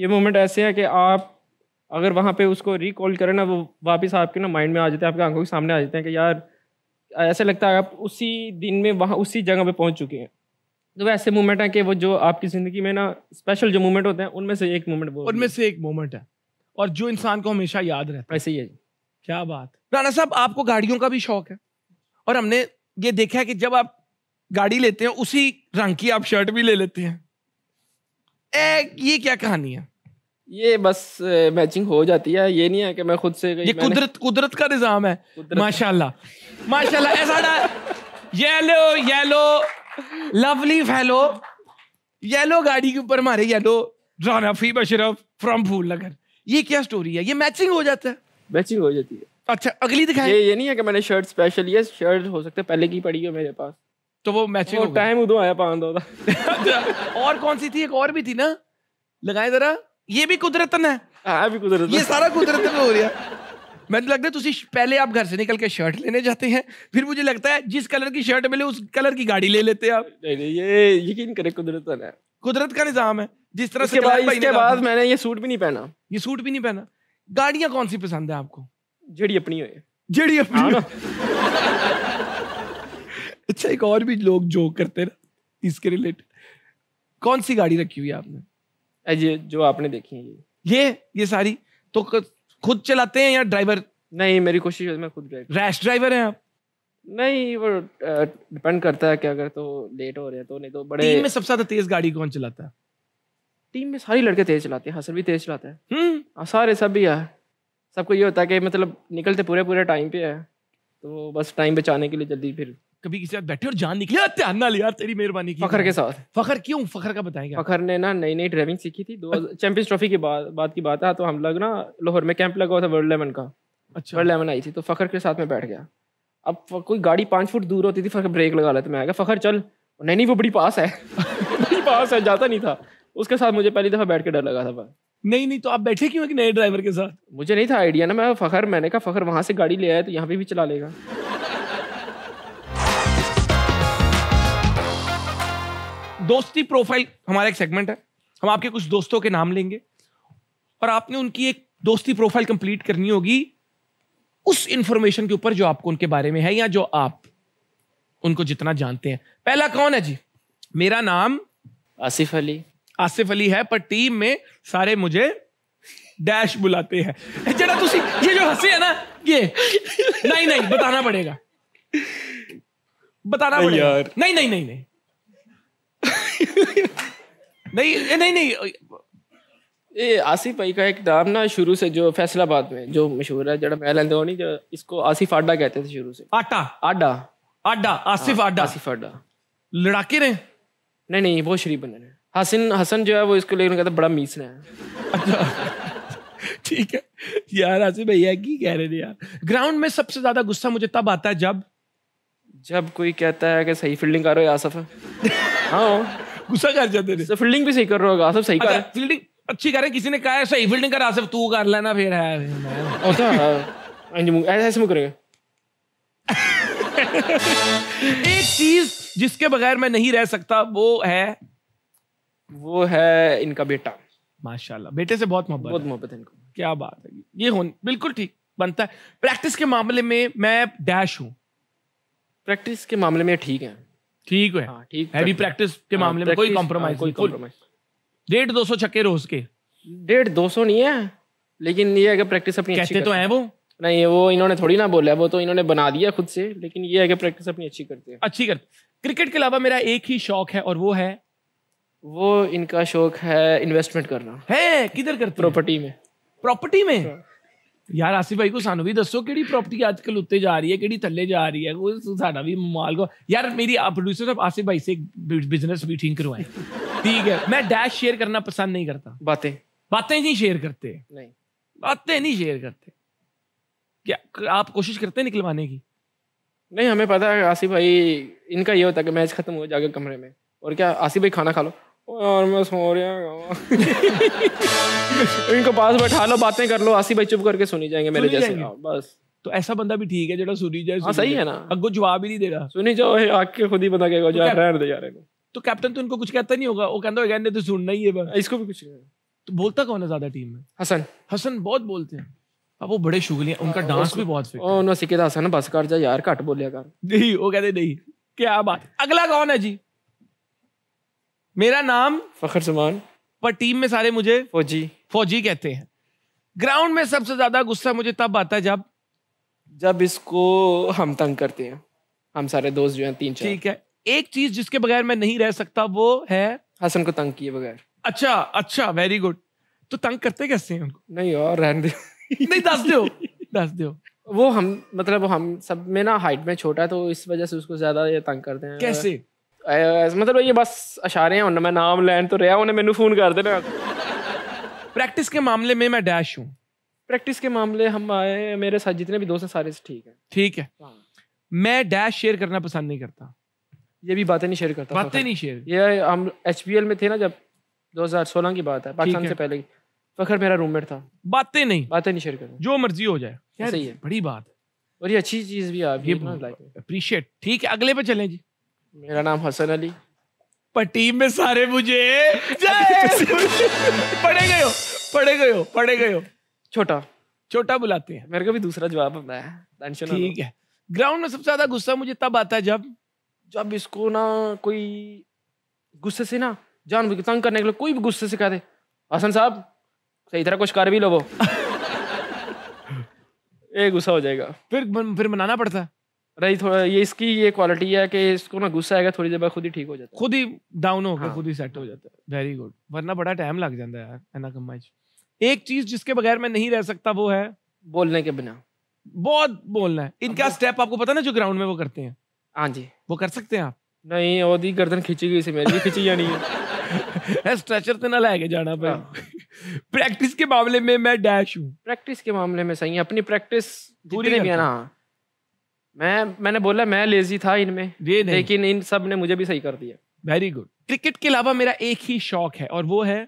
ये मोमेंट ऐसे है कि आप अगर वहाँ पे उसको रिकॉल करें ना वो वापस आपके ना माइंड में आ जाते हैं आपके आंखों के सामने आ जाते हैं कि यार ऐसा लगता है आप उसी दिन में वहाँ उसी जगह पे पहुँच चुके हैं तो ऐसे मूवमेंट है कि वो जो आपकी ज़िंदगी में ना स्पेशल जो मूवमेंट होते हैं उनमें से एक मोमेंट वो उनमें से एक मोमेंट है और जो इंसान को हमेशा याद रहता है ऐसे ही है क्या बात राणा साहब आपको गाड़ियों का भी शौक है और हमने ये देखा है कि जब आप गाड़ी लेते हैं उसी रंग की आप शर्ट भी ले लेते हैं ए, ये क्या कहानी है ये बस मैचिंग हो जाती है ये नहीं है कि मैं खुद से ये कुदरत कुदरत का निजाम है माशाल्लाह माशाल्लाह ऐसा yellow yellow lovely fellow yellow गाड़ी के ऊपर मारे येलो राना फी बशरफ फ्रॉम फूल नगर ये क्या स्टोरी है ये मैचिंग हो जाता है मैचिंग हो जाती है अच्छा अगली दिखाई ये ये नहीं है कि मैंने शर्ट स्पेशल ये शर्ट हो सकते पहले की पड़ी हो मेरे पास तो वो मैचिंग टाइम उदो आया पांच दो अच्छा, और कौन सी थी एक और भी थी ना लगाए जरा ये भी कुदरतन है हाँ भी कुदरतन ये सारा कुदरतन हो रहा है मैं लगता है पहले आप घर से निकल के शर्ट लेने जाते हैं फिर मुझे लगता है जिस कलर की शर्ट मिले उस कलर की गाड़ी ले लेते हैं आप नहीं ये यकीन करें कुदरतन है कुदरत का निज़ाम है जिस तरह से बाद, इसके बाद मैंने ये सूट भी नहीं पहना ये सूट भी नहीं पहना गाड़ियाँ कौन सी पसंद है आपको जड़ी अपनी हुई जड़ी अपनी हाँ अच्छा एक और भी लोग जोक करते ना इसके रिलेटेड कौन सी गाड़ी रखी हुई है आपने ये जो आपने देखी है ये ये सारी तो खुद चलाते हैं या ड्राइवर नहीं मेरी कोशिश है मैं खुद ड्राइवर रैश ड्राइवर हैं आप नहीं वो डिपेंड करता है कि अगर तो लेट हो रहे हैं तो नहीं तो बड़े टीम में सबसे ज्यादा तेज गाड़ी कौन चलाता है टीम में सारी लड़के तेज चलाते हैं हसन भी तेज चलाते हैं हम्म। हाँ, सारे सब भी है सबको ये होता है कि मतलब निकलते पूरे पूरे टाइम पे है तो बस टाइम बचाने के लिए जल्दी फिर कभी किसी बैठे और जान निकले अन्ना लिया तेरी मेहरबानी की फखर के साथ फखर क्यों फखर का बताएंगे फखर ने ना नई नई ड्राइविंग सीखी थी दो चैंपियंस ट्रॉफी की बात बात की बात है तो हम लोग ना लाहौर में कैंप लगा हुआ था वर्ल्ड लेवन का अच्छा वर्ल्ड लेवन आई थी तो फखर के साथ में बैठ गया अब कोई गाड़ी पांच फुट दूर होती थी फखर ब्रेक लगा लेते मैं आएगा फखर चल नहीं नहीं वो बड़ी पास है बड़ी पास है जाता नहीं था उसके साथ मुझे पहली दफ़ा बैठ के डर लगा था पर नहीं नहीं तो आप बैठे क्यों एक नए ड्राइवर के साथ मुझे नहीं था आइडिया ना मैं फखर मैंने कहा फखर वहां से गाड़ी ले आया तो यहाँ पे भी चला लेगा दोस्ती प्रोफाइल हमारा एक सेगमेंट है हम आपके कुछ दोस्तों के नाम लेंगे और आपने उनकी एक दोस्ती प्रोफाइल कंप्लीट करनी होगी उस इंफॉर्मेशन के ऊपर जो आपको उनके बारे में है या जो आप उनको जितना जानते हैं पहला कौन है जी मेरा नाम आसिफ अली आसिफ अली है पर टीम में सारे मुझे डैश बुलाते हैं जरा तुसी ये जो हंसी है ना ये नहीं नहीं बताना पड़ेगा बताना पड़ेगा नहीं नहीं नहीं नहीं नहीं नहीं नहीं ये आसिफ भाई का एक नाम ना शुरू से जो फैसलाबाद में जो मशहूर है जड़ा मैं लेंदे होनी जो इसको आसिफ आडा कहते थे शुरू से आटा आडा आडा आसिफ हाँ, आडा आसिफ आडा लड़ाके ने नहीं नहीं वो शरीफ बने हसन हसन जो है वो इसको लेकर कहता बड़ा मीस है अच्छा। ठीक है यार आसिफ भैया की कह रहे थे यार ग्राउंड में सबसे ज्यादा गुस्सा मुझे तब आता है जब जब कोई कहता है कि सही फील्डिंग करो आसफ हाँ गुस्सा कर जाते थे फील्डिंग भी सही कर रहा होगा सब सही कर फील्डिंग अच्छा, अच्छी कर किसी ने कहा सही फील्डिंग कर आसिफ तू कर लेना फिर हाँ। ऐसे एक चीज जिसके बगैर मैं नहीं रह सकता वो है वो है इनका बेटा माशाल्लाह बेटे से बहुत मोहब्बत बहुत मोहब्बत है इनको क्या बात है ये हो बिल्कुल ठीक बनता है प्रैक्टिस के मामले में मैं डैश हूं प्रैक्टिस के मामले में ठीक है ठीक है हाँ, ठीक हैवी प्रैक्टिस के हाँ, मामले में कोई कॉम्प्रोमाइज हाँ, कोई कॉम्प्रोमाइज डेढ़ दो सौ छक्के रोज के डेढ़ दो सौ नहीं है लेकिन ये अगर प्रैक्टिस अपनी कहते तो है वो नहीं वो इन्होंने थोड़ी ना बोला है वो तो इन्होंने बना दिया खुद से लेकिन ये है कि प्रैक्टिस अपनी अच्छी करते हैं अच्छी करते क्रिकेट के अलावा मेरा एक ही शौक है और वो है वो इनका शौक है इन्वेस्टमेंट करना है किधर करते प्रॉपर्टी में प्रॉपर्टी में ਯਾਰ ਆਸਿਫ ਭਾਈ ਕੋ ਸਾਨੂੰ ਵੀ ਦੱਸੋ ਕਿਹੜੀ ਪ੍ਰਾਪਰਟੀ ਅੱਜਕੱਲ ਉੱਤੇ ਜਾ ਰਹੀ ਹੈ ਕਿਹੜੀ ਥੱਲੇ ਜਾ ਰਹੀ ਹੈ ਉਹ ਸਾਡਾ ਵੀ ਮਾਲ ਕੋ ਯਾਰ ਮੇਰੀ प्रोड्यूसर ਸਾਹਿਬ ਆਸਿਫ भाई से बिजनेस मीटिंग करवाएं ठीक है मैं डैश शेयर करना पसंद नहीं करता बातें बातें नहीं शेयर करते नहीं बातें नहीं शेयर करते क्या आप कोशिश करते हैं निकलवाने की नहीं हमें पता है आसिफ भाई इनका ये होता है कि मैच खत्म हो जाएगा कमरे में और क्या आसिफ भाई खाना खा लो यार मैं सो रहा इनको पास बैठा लो बातें कर लो आसी भाई चुप करके सुनी जाएंगे मेरे जैसे जाएंगे। बस तो ऐसा बंदा भी ठीक है जेड़ा सुनी जाए हाँ सही है ना अगो जवाब ही नहीं दे देगा सुनी जाओ आके खुद ही पता कहेगा तो जा रहने दे जा रहे तो कैप्टन तो इनको कुछ कहता नहीं होगा वो कहता होगा इन्हें तो सुनना ही है बस इसको भी कुछ तो बोलता कौन है ज्यादा टीम में हसन हसन बहुत बोलते हैं अब वो बड़े शुगले हैं उनका डांस भी बहुत फिट है ओ नो सिकेदा हसन बस कर जा यार कट बोलिया कर नहीं वो कहते नहीं क्या बात अगला कौन है जी मेरा नाम फखर सुमान पर टीम में सारे मुझे फौजी फौजी कहते हैं ग्राउंड में सबसे ज्यादा गुस्सा मुझे तब आता है जब जब इसको हम तंग करते हैं हम सारे दोस्त जो हैं तीन चार ठीक है एक चीज जिसके बगैर मैं नहीं रह सकता वो है हसन को तंग किए बगैर अच्छा अच्छा वेरी गुड तो तंग करते कैसे हैं उनको नहीं और रहने दे नहीं दस दो दस दो वो हम मतलब हम सब में ना हाइट में छोटा है तो इस वजह से उसको ज्यादा ये तंग करते हैं कैसे मतलब ये बस इशारे हैं उन्हें मैं नाम लैन तो रहा उन्हें मैनू फोन कर देना प्रैक्टिस के मामले में मैं डैश हूँ प्रैक्टिस के मामले हम आए मेरे साथ जितने भी दोस्त हैं सारे ठीक है ठीक है मैं डैश शेयर करना पसंद नहीं करता ये भी बातें नहीं शेयर करता बातें नहीं शेयर ये हम एच में थे ना जब 2016 की बात है पाकिस्तान से पहले की फखर मेरा रूममेट था बातें नहीं बातें नहीं शेयर करता जो मर्जी हो जाए सही है बड़ी बात और ये अच्छी चीज़ भी आप अप्रिशिएट ठीक है अगले पे चले जी मेरा नाम हसन अली पटी में सारे मुझे तो पढ़े गए हो पढ़े गए हो पढ़े गए हो छोटा छोटा बुलाते हैं मेरे को भी दूसरा जवाब है ठीक है ग्राउंड में सबसे ज्यादा गुस्सा मुझे तब आता है जब जब इसको ना कोई गुस्से से ना जान तंग करने के लिए कोई भी गुस्से से कह दे हसन साहब सही तरह कुछ कर भी लो वो ये गुस्सा हो जाएगा फिर फिर मनाना पड़ता है रही थोड़ा ये इसकी ये क्वालिटी है कि इसको ना गुस्सा आएगा थोड़ी देर बाद खुद ही ठीक हो जाता है खुद ही डाउन हो हाँ। खुद ही सेट हो जाता है वेरी गुड वरना बड़ा टाइम लग जाता है यार एना कम्मा एक चीज जिसके बगैर मैं नहीं रह सकता वो है बोलने के बिना बहुत बोलना है इनका स्टेप आपको पता ना जो ग्राउंड में वो करते हैं हाँ जी वो कर सकते हैं आप ਨਹੀਂ ਉਹਦੀ ਗਰਦਨ ਖਿੱਚੀ ਗਈ ਸੀ ਮੇਰੀ ਖਿੱਚੀ ਜਾਣੀ ਹੈ ਇਹ है स्ट्रेचर तो ना ਕੇ जाना पे प्रैक्टिस हाँ। के मामले में मैं डैश हूँ प्रैक्टिस के मामले में सही है अपनी प्रैक्टिस पूरी भी है ना मैं मैंने बोला मैं लेजी था इनमें लेकिन इन सब ने मुझे भी सही कर दिया वेरी गुड क्रिकेट के अलावा मेरा एक ही शौक है और वो है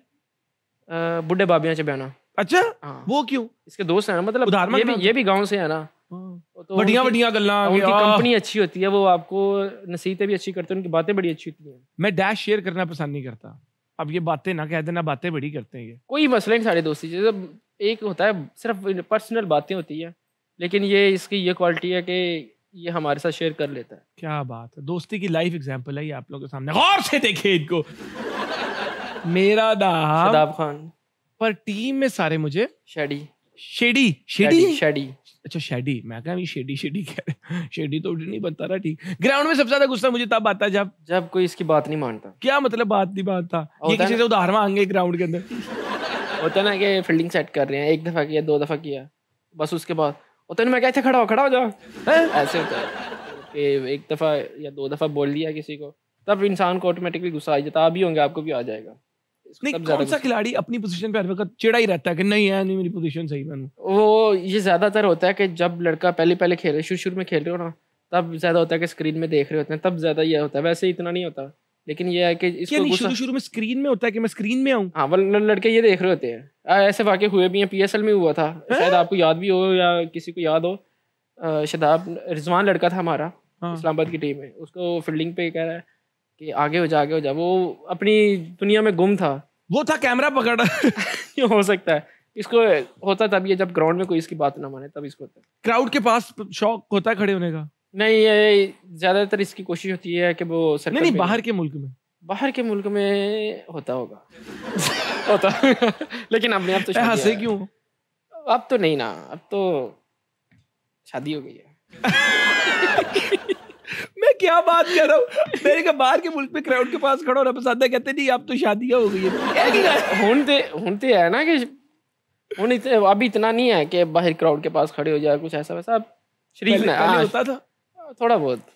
बुढ़े बाबिया चबाना अच्छा हाँ। वो क्यों इसके दोस्त है ना मतलब ये भी ये भी गांव से है ना हाँ। तो बढ़िया बढ़िया गल्ला कंपनी अच्छी होती है वो आपको नसीहतें भी अच्छी करते हैं उनकी बातें बड़ी अच्छी होती हैं मैं डैश शेयर करना पसंद नहीं करता अब ये बातें ना कह देना बातें बड़ी करते हैं ये कोई मसला नहीं सारे दोस्ती एक होता है सिर्फ पर्सनल बातें होती है लेकिन ये इसकी ये क्वालिटी है कि ये हमारे साथ शेयर कर लेता है क्या बात है दोस्ती की लाइफ एग्जांपल है ये आप लोगों के सामने गौर से देखिए इनको मेरा नाम खान पर टीम में सारे मुझे शेडी शेडी शेडी शेडी अच्छा शेडी मैं कहा शेडी शेडी कह रहे शेडी तो नहीं बनता रहा ठीक ग्राउंड में सबसे ज्यादा गुस्सा मुझे तब आता है जब जब कोई इसकी बात नहीं मानता क्या मतलब बात नहीं मानता ये किसी से उधार मांगे ग्राउंड के अंदर होता ना कि फील्डिंग सेट कर रहे हैं एक दफा किया दो दफा किया बस उसके बाद और तेने मैं क्या खड़ा हो खड़ा हो जाओ ऐसे होता है कि एक दफ़ा या दो दफ़ा बोल दिया किसी को तब इंसान को ऑटोमेटिकली गुस्सा आ जाता आप भी होंगे आपको भी आ जाएगा कौन सा खिलाड़ी अपनी पोजीशन पे हर वक्त चिड़ा ही रहता है कि नहीं है नहीं मेरी पोजीशन सही मैंने वो ये ज़्यादातर होता है कि जब लड़का पहले पहले खेल रहे शुरू शुरू में खेल रहे हो ना तब ज़्यादा होता है कि स्क्रीन में देख रहे होते हैं तब ज़्यादा ये होता है वैसे इतना नहीं होता लेकिन ये है कि इसको क्या शुरू शुरू में स्क्रीन में होता है कि मैं स्क्रीन में आऊँ हाँ वो लड़के ये देख रहे होते हैं ऐसे वाक्य हुए भी हैं पीएसएल में हुआ था है? शायद आपको याद भी हो या किसी को याद हो शदाब रिजवान लड़का था हमारा हाँ। इस्लामाबाद की टीम में उसको फील्डिंग पे कह रहा है कि आगे हो जा आगे हो जा वो अपनी दुनिया में गुम था वो था कैमरा पकड़ पकड़ा हो सकता है इसको होता तब ये जब ग्राउंड में कोई इसकी बात ना माने तब इसको होता है क्राउड के पास शौक होता है खड़े होने का नहीं ये ज्यादातर इसकी कोशिश होती है कि वो सर नहीं, नहीं बाहर के मुल्क में बाहर के मुल्क में होता होगा होता लेकिन अपने आप तो हंसे क्यों अब तो नहीं ना अब तो शादी हो गई है मैं क्या बात कर रहा हूँ मेरे का बाहर के मुल्क में क्राउड के पास खड़ा होना पसंद कहते नहीं अब तो शादियाँ हो गई है होते है ना कि अभी इतना नहीं है कि बाहर क्राउड के पास खड़े हो जाए कुछ ऐसा वैसा शरीफ ना होता था थोड़ा बहुत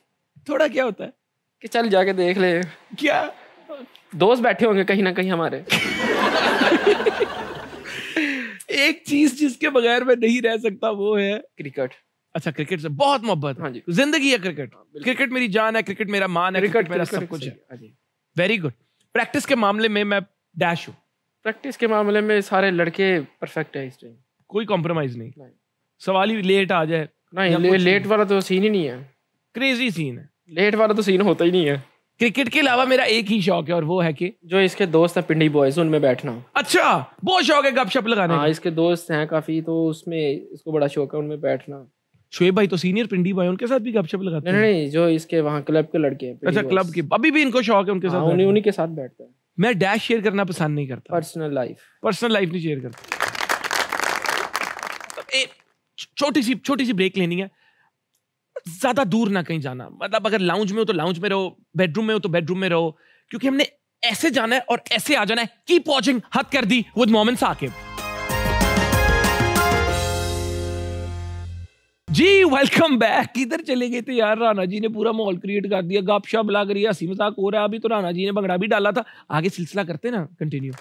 थोड़ा क्या होता है कि चल जाके देख ले क्या दोस्त बैठे होंगे कहीं ना कहीं हमारे एक चीज जिसके बगैर मैं नहीं रह सकता वो है क्रिकेट अच्छा क्रिकेट से बहुत मोहब्बत हाँ जिंदगी है क्रिकेट हाँ, क्रिकेट मेरी जान है क्रिकेट मेरा मान है क्रिकेट, मेरा सब कुछ है वेरी गुड प्रैक्टिस के मामले में मैं डैश हूँ प्रैक्टिस के मामले में सारे लड़के परफेक्ट है इस टाइम कोई कॉम्प्रोमाइज नहीं सवाल ही लेट आ जाए नहीं लेट वाला तो सीन ही नहीं है क्रेजी सीन है लेट वाला तो सीन होता ही नहीं है क्रिकेट के अलावा मेरा एक ही शौक है और वो है कि जो इसके दोस्त हैं पिंडी बॉयज उनमें बैठना अच्छा बहुत शौक है गपशप लगाने हाँ, इसके दोस्त हैं काफी तो उसमें इसको बड़ा शौक है उनमें बैठना शुएब भाई तो सीनियर पिंडी बॉय उनके साथ भी गपशप लगाते हैं नहीं जो इसके वहाँ क्लब के लड़के हैं अच्छा क्लब के अभी भी इनको शौक है उनके साथ हाँ, उन्हीं उन्हीं के साथ बैठते हैं मैं डैश शेयर करना पसंद नहीं करता पर्सनल लाइफ पर्सनल लाइफ नहीं शेयर करता तो छोटी सी छोटी सी ब्रेक लेनी है ज्यादा दूर ना कहीं जाना मतलब अगर लाउंज में हो तो लाउंज में रहो बेडरूम में हो तो बेडरूम में रहो क्योंकि हमने ऐसे जाना है और ऐसे आ जाना है की पॉचिंग हद कर दी विद मोमिन साकिब जी वेलकम बैक किधर चले गए थे यार राणा जी ने पूरा माहौल क्रिएट कर दिया गप शप लग रही है हंसी मजाक हो रहा है अभी तो राणा जी ने भंगड़ा भी डाला था आगे सिलसिला करते ना कंटिन्यू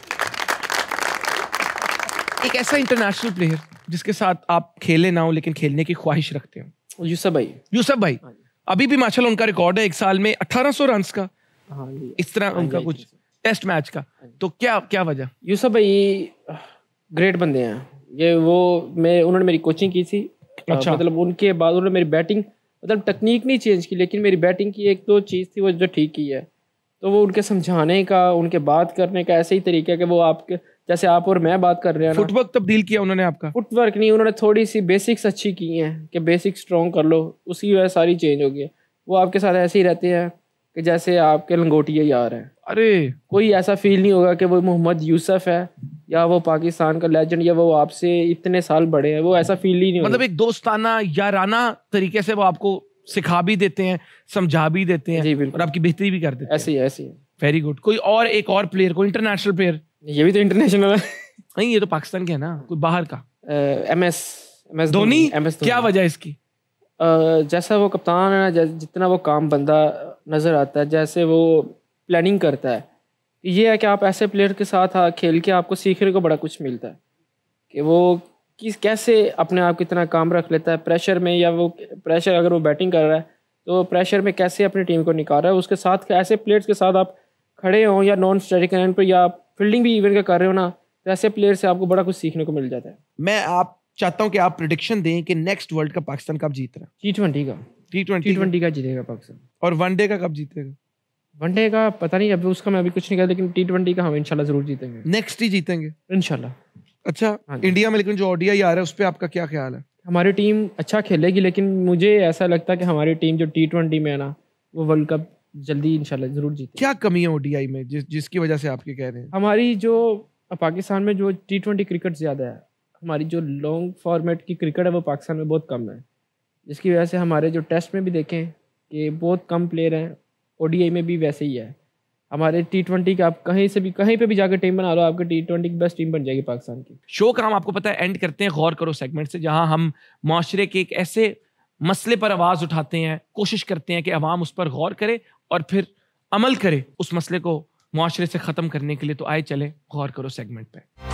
एक ऐसा इंटरनेशनल प्लेयर जिसके साथ आप खेले ना हो लेकिन खेलने की ख्वाहिश रखते हो यूसफ भाई यूसफ भाई हाँ अभी भी माशाला उनका रिकॉर्ड है एक साल में अठारह सौ रन का हाँ, इस तरह हाँ, उनका कुछ टेस्ट अच्छा। मैच का तो क्या क्या वजह यूसफ भाई ग्रेट बंदे हैं ये वो मैं उन्होंने मेरी कोचिंग की थी अच्छा। मतलब उनके बाद उन्होंने मेरी बैटिंग मतलब टेक्निक नहीं चेंज की लेकिन मेरी बैटिंग की एक दो चीज़ थी वो जो ठीक की है तो वो उनके समझाने का उनके बात करने का ऐसे ही तरीका है कि वो आपके जैसे आप और मैं बात कर रहे हैं फुटवर्क तब्दील किया उन्होंने आपका फुटवर्क नहीं उन्होंने थोड़ी सी बेसिक्स अच्छी की हैं कि बेसिक स्ट्रॉन्ग कर लो उसकी वजह सारी चेंज हो गई है वो आपके साथ ऐसे ही रहते हैं कि जैसे आपके लंगोटिए यार हैं अरे कोई ऐसा फील नहीं होगा कि वो मोहम्मद यूसफ है या वो पाकिस्तान का लेजेंड या वो आपसे इतने साल बड़े हैं वो ऐसा फील ही नहीं मतलब एक दोस्ताना याराना तरीके से वो आपको सिखा भी देते हैं समझा भी देते हैं और आपकी बेहतरी भी कर देते हैं ऐसे ही ऐसे ही वेरी गुड कोई और एक और प्लेयर को इंटरनेशनल प्लेयर ये भी तो इंटरनेशनल है नहीं ये तो पाकिस्तान के है ना कोई बाहर का M S M S Dhoni क्या वजह इसकी uh, जैसा वो कप्तान है ना जितना वो काम बंदा नज़र आता है जैसे वो प्लानिंग करता है ये है कि आप ऐसे प्लेयर के साथ खेल के आपको सीखने को बड़ा कुछ मिलता है कि वो किस कैसे अपने आप को इतना काम रख लेता है प्रेशर में या वो प्रेशर अगर वो बैटिंग कर रहा है तो प्रेशर में कैसे अपनी टीम को निकाल रहा है उसके साथ ऐसे प्लेयर्स के साथ आप खड़े हों या नॉन स्टेटिक पर या आप फील्डिंग भी इवेंट का कर रहे हो ना तो ऐसे प्लेयर से आपको बड़ा कुछ सीखने को मिल जाता है मैं आप चाहता हूँ कि आप प्रिडिक्शन दें कि नेक्स्ट वर्ल्ड कप पाकिस्तान कब जीत रहा है टी ट्वेंटी का टी ट्वेंटी का जीतेगा पाकिस्तान और वनडे का कब जीतेगा वनडे का पता नहीं अभी उसका मैं अभी कुछ नहीं कहा लेकिन टी ट्वेंटी का हम इंशाल्लाह जरूर जीतेंगे नेक्स्ट ही जीतेंगे इनशाला अच्छा इंडिया हाँ में लेकिन जो ऑडिया आ रहा है उस पर आपका क्या ख्याल है हमारी टीम अच्छा खेलेगी लेकिन मुझे ऐसा लगता है कि हमारी टीम जो टी ट्वेंटी में है ना वो वर्ल्ड कप जल्दी इनशाला जरूर जीते क्या कमी है ओडीआई में जिस जिसकी वजह से आपके कह रहे हैं हमारी जो पाकिस्तान में जो टी ट्वेंटी क्रिकेट ज़्यादा है हमारी जो लॉन्ग फॉर्मेट की क्रिकेट है वो पाकिस्तान में बहुत कम है जिसकी वजह से हमारे जो टेस्ट में भी देखें कि बहुत कम प्लेयर हैं ओ में भी वैसे ही है हमारे टी ट्वेंटी का आप कहीं से भी कहीं पे भी जाकर टीम बना लो आपके टी ट्वेंटी की बेस्ट टीम बन जाएगी पाकिस्तान की शो का हम आपको पता है एंड करते हैं गौर करो सेगमेंट से जहां हम माशरे के एक ऐसे मसले पर आवाज़ उठाते हैं कोशिश करते हैं कि अवाम उस पर गौर करे और फिर अमल करे उस मसले को माशरे से ख़त्म करने के लिए तो आए चले गौर करो सेगमेंट पर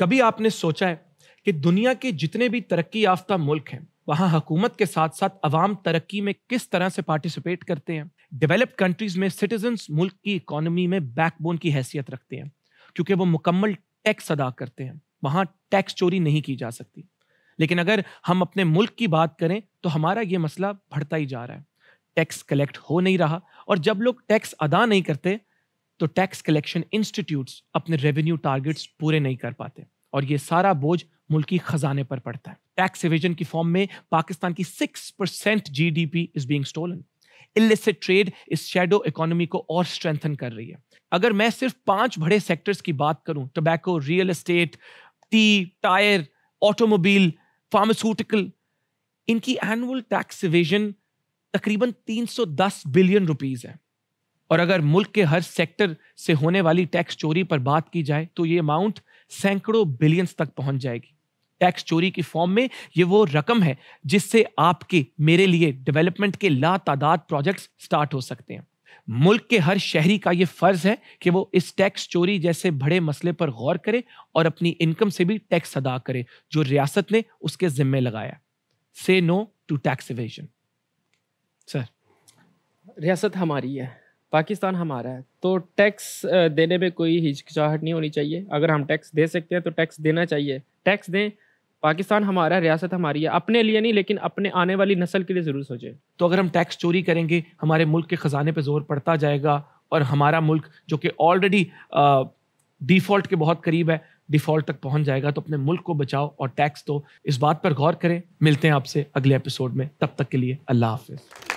कभी आपने सोचा है कि दुनिया के जितने भी तरक्की याफ्ता मुल्क हैं वहाँ हुकूमत के साथ साथ अवाम तरक्की में किस तरह से पार्टिसिपेट करते हैं डेवलप्ड कंट्रीज में सिटीजन्स मुल्क की इकोनमी में बैकबोन की हैसियत रखते हैं क्योंकि वो मुकम्मल टैक्स अदा करते हैं वहाँ टैक्स चोरी नहीं की जा सकती लेकिन अगर हम अपने मुल्क की बात करें तो हमारा ये मसला बढ़ता ही जा रहा है टैक्स कलेक्ट हो नहीं रहा और जब लोग टैक्स अदा नहीं करते तो टैक्स कलेक्शन इंस्टीट्यूट्स अपने रेवेन्यू टारगेट्स पूरे नहीं कर पाते और ये सारा बोझ मुल्की खजाने पर पड़ता है टैक्स रिविजन की फॉर्म में पाकिस्तान की six percent G D P is being stolen illicit trade इस शेडो इकोनॉमी को और स्ट्रेंथन कर रही है अगर मैं सिर्फ पांच बड़े सेक्टर्स की बात करूं tobacco real estate tea tyre automobile pharmaceutical इनकी एनुअल टैक्स इवेजन तकरीबन 310 बिलियन रुपीस है और अगर मुल्क के हर सेक्टर से होने वाली टैक्स चोरी पर बात की जाए तो ये अमाउंट सैकड़ों बिलियंस तक पहुंच जाएगी टैक्स चोरी की फॉर्म में ये वो रकम है जिससे आपके मेरे लिए डेवलपमेंट के ला तादाद प्रोजेक्ट्स स्टार्ट हो सकते हैं मुल्क के हर शहरी का ये फर्ज है कि वो इस टैक्स चोरी जैसे बड़े मसले पर गौर करे और अपनी इनकम से भी टैक्स अदा करे जो रियासत ने उसके जिम्मे लगाया से नो टू टैक्स सर रियासत हमारी है पाकिस्तान हमारा है तो टैक्स देने में कोई हिचकिचाहट नहीं होनी चाहिए अगर हम टैक्स दे सकते हैं तो टैक्स देना चाहिए टैक्स दें पाकिस्तान हमारा रियासत हमारी है अपने लिए नहीं लेकिन अपने आने वाली नस्ल के लिए ज़रूर सोचें तो अगर हम टैक्स चोरी करेंगे हमारे मुल्क के ख़जाने पर जोर पड़ता जाएगा और हमारा मुल्क जो कि ऑलरेडी डिफ़ॉल्ट के बहुत करीब है डिफ़ॉल्ट तक पहुंच जाएगा तो अपने मुल्क को बचाओ और टैक्स तो इस बात पर गौर करें मिलते हैं आपसे अगले एपिसोड में तब तक के लिए अल्लाह हाफिज़